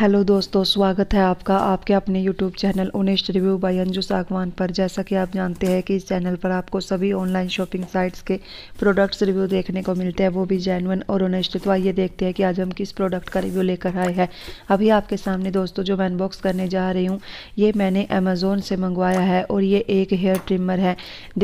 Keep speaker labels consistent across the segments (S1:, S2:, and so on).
S1: hello दोस्तों स्वागत है आपका आपके अपने YouTube channel honest review by Anju Sagwan पर जैसा कि आप जानते हैं कि इस चैनल पर आपको सभी ऑनलाइन शॉपिंग साइट्स के प्रोडक्ट्स रिव्यू देखने को मिलते हैं वो भी जैनवन और ओनेस्ट तो आइए देखते हैं कि आज हम किस प्रोडक्ट का रिव्यू लेकर आए हैं अभी आपके सामने दोस्तों जो मैं अनबॉक्स करने जा रही हूँ ये मैंने अमेज़ोन से मंगवाया है और ये एक हेयर ट्रिमर है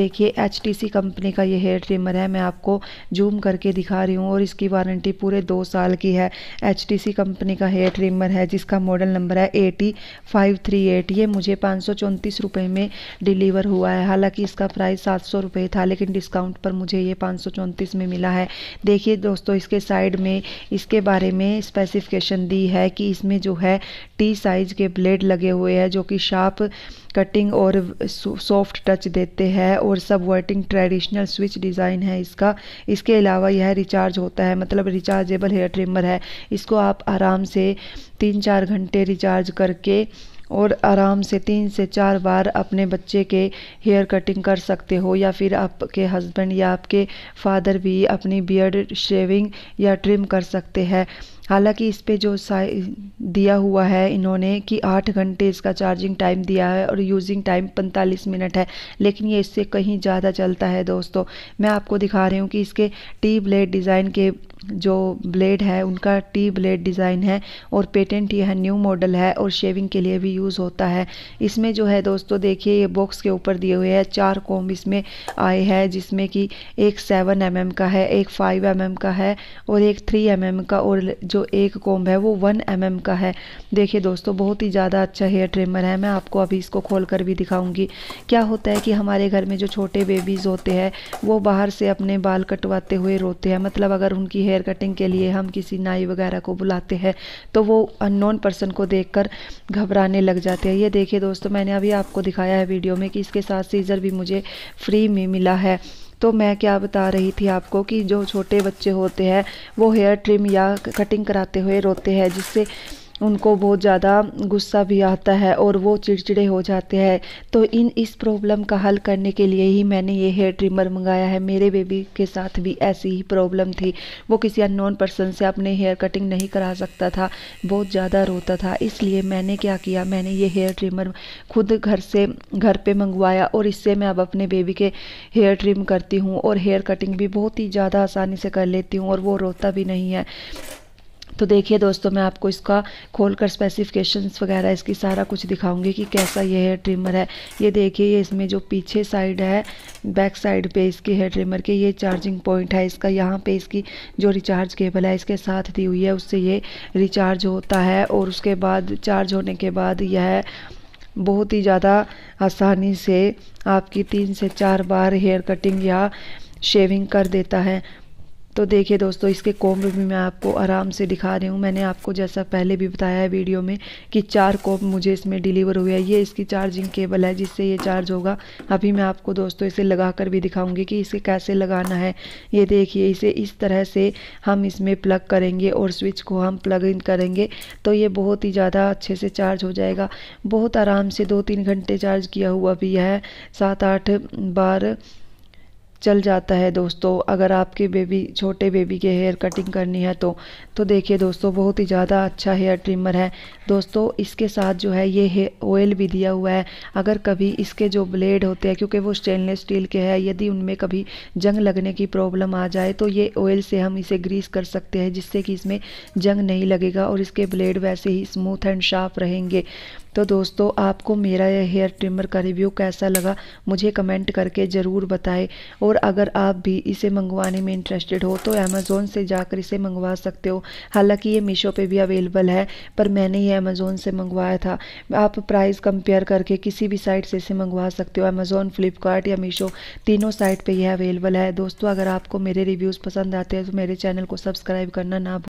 S1: देखिए एच कंपनी का ये हेयर ट्रिमर है मैं आपको जूम करके दिखा रही हूँ और इसकी वारंटी पूरे दो साल की है एच कंपनी का हेयर ट्रिमर है है जिसका मॉडल नंबर है एटी फाइव थ्री एट ये मुझे पाँच सौ चौंतीस रुपये में डिलीवर हुआ है हालांकि इसका प्राइस सात सौ रुपये था लेकिन डिस्काउंट पर मुझे ये पाँच सौ चौंतीस में मिला है देखिए दोस्तों इसके साइड में इसके बारे में स्पेसिफिकेशन दी है कि इसमें जो है टी साइज़ के ब्लेड लगे हुए हैं जो कि शार्प कटिंग और सॉफ्ट टच देते हैं और सब वर्टिंग ट्रेडिशनल स्विच डिज़ाइन है इसका इसके अलावा यह रिचार्ज होता है मतलब रिचार्जेबल हेयर ट्रिमर है इसको आप आराम से तीन चार घंटे रिचार्ज करके और आराम से तीन से चार बार अपने बच्चे के हेयर कटिंग कर सकते हो या फिर आपके हस्बैंड या आपके फादर भी अपनी बियर्ड शेविंग या ट्रिम कर सकते हैं हालांकि इस पे जो दिया हुआ है इन्होंने कि आठ घंटे इसका चार्जिंग टाइम दिया है और यूजिंग टाइम पैंतालीस मिनट है लेकिन ये इससे कहीं ज़्यादा चलता है दोस्तों मैं आपको दिखा रही हूँ कि इसके टी ब्लेड डिज़ाइन के जो ब्लेड है उनका टी ब्लेड डिज़ाइन है और पेटेंट यह न्यू मॉडल है और शेविंग के लिए भी यूज़ होता है इसमें जो है दोस्तों देखिए ये बॉक्स के ऊपर दिए हुए हैं चार कॉम्ब इसमें आए हैं जिसमें कि एक सेवन एम mm का है एक फाइव एम mm का है और एक थ्री एम mm का और जो जो एक कॉम्ब है वो वन एम mm का है देखिए दोस्तों बहुत ही ज़्यादा अच्छा हेयर ट्रिमर है मैं आपको अभी इसको खोल कर भी दिखाऊँगी क्या होता है कि हमारे घर में जो छोटे बेबीज़ होते हैं वो बाहर से अपने बाल कटवाते हुए रोते हैं मतलब अगर उनकी हेयर कटिंग के लिए हम किसी नाई वगैरह को बुलाते हैं तो वो अननोन पर्सन को देखकर घबराने लग जाते हैं ये देखिए दोस्तों मैंने अभी आपको दिखाया है वीडियो में कि इसके साथ सीज़र भी मुझे फ्री में मिला है तो मैं क्या बता रही थी आपको कि जो छोटे बच्चे होते हैं वो हेयर ट्रिम या कटिंग कराते हुए रोते हैं जिससे उनको बहुत ज़्यादा गुस्सा भी आता है और वो चिड़चिड़े हो जाते हैं तो इन इस प्रॉब्लम का हल करने के लिए ही मैंने ये हेयर ट्रिमर मंगाया है मेरे बेबी के साथ भी ऐसी ही प्रॉब्लम थी वो किसी अननोन पर्सन से अपने हेयर कटिंग नहीं करा सकता था बहुत ज़्यादा रोता था इसलिए मैंने क्या किया मैंने ये हेयर ट्रिमर खुद घर से घर पर मंगवाया और इससे मैं अब अपने बेबी के हेयर ट्रिम करती हूँ और हेयर कटिंग भी बहुत ही ज़्यादा आसानी से कर लेती हूँ और वो रोता भी नहीं है तो देखिए दोस्तों मैं आपको इसका खोलकर स्पेसिफिकेशंस वगैरह इसकी सारा कुछ दिखाऊंगी कि कैसा ये हेयर ट्रिमर है ये देखिए ये इसमें जो पीछे साइड है बैक साइड पे इसके हेयर ट्रिमर के ये चार्जिंग पॉइंट है इसका यहाँ पे इसकी जो रिचार्ज केबल है इसके साथ दी हुई है उससे ये रिचार्ज होता है और उसके बाद चार्ज होने के बाद यह बहुत ही ज़्यादा आसानी से आपकी तीन से चार बार हेयर कटिंग या शेविंग कर देता है तो देखिए दोस्तों इसके कोम्ब भी मैं आपको आराम से दिखा रही हूँ मैंने आपको जैसा पहले भी बताया है वीडियो में कि चार कोम्ब मुझे इसमें डिलीवर हुए हैं ये इसकी चार्जिंग केबल है जिससे ये चार्ज होगा अभी मैं आपको दोस्तों इसे लगा कर भी दिखाऊंगी कि इसे कैसे लगाना है ये देखिए इसे इस तरह से हम इसमें प्लग करेंगे और स्विच को हम प्लग इन करेंगे तो ये बहुत ही ज़्यादा अच्छे से चार्ज हो जाएगा बहुत आराम से दो तीन घंटे चार्ज किया हुआ भी है सात आठ बार चल जाता है दोस्तों अगर आपके बेबी छोटे बेबी के हेयर कटिंग करनी है तो तो देखिए दोस्तों बहुत ही ज़्यादा अच्छा हेयर ट्रिमर है दोस्तों इसके साथ जो है ये ऑयल भी दिया हुआ है अगर कभी इसके जो ब्लेड होते हैं क्योंकि वो स्टेनलेस स्टील के हैं यदि उनमें कभी जंग लगने की प्रॉब्लम आ जाए तो ये ऑयल से हम इसे ग्रीस कर सकते हैं जिससे कि इसमें जंग नहीं लगेगा और इसके ब्लेड वैसे ही स्मूथ एंड शार्प रहेंगे तो दोस्तों आपको मेरा यह हेयर ट्रिमर का रिव्यू कैसा लगा मुझे कमेंट करके ज़रूर बताएं और अगर आप भी इसे मंगवाने में इंटरेस्टेड हो तो अमेज़ोन से जाकर इसे मंगवा सकते हो हालांकि ये मीशो पे भी अवेलेबल है पर मैंने ये अमेज़ोन से मंगवाया था आप प्राइस कंपेयर करके किसी भी साइट से इसे मंगवा सकते हो अमेज़ोन फ्लिपकार्ट या मीशो तीनों साइट पर यह अवेलेबल है दोस्तों अगर आपको मेरे रिव्यूज़ पसंद आते हैं तो मेरे चैनल को सब्सक्राइब करना ना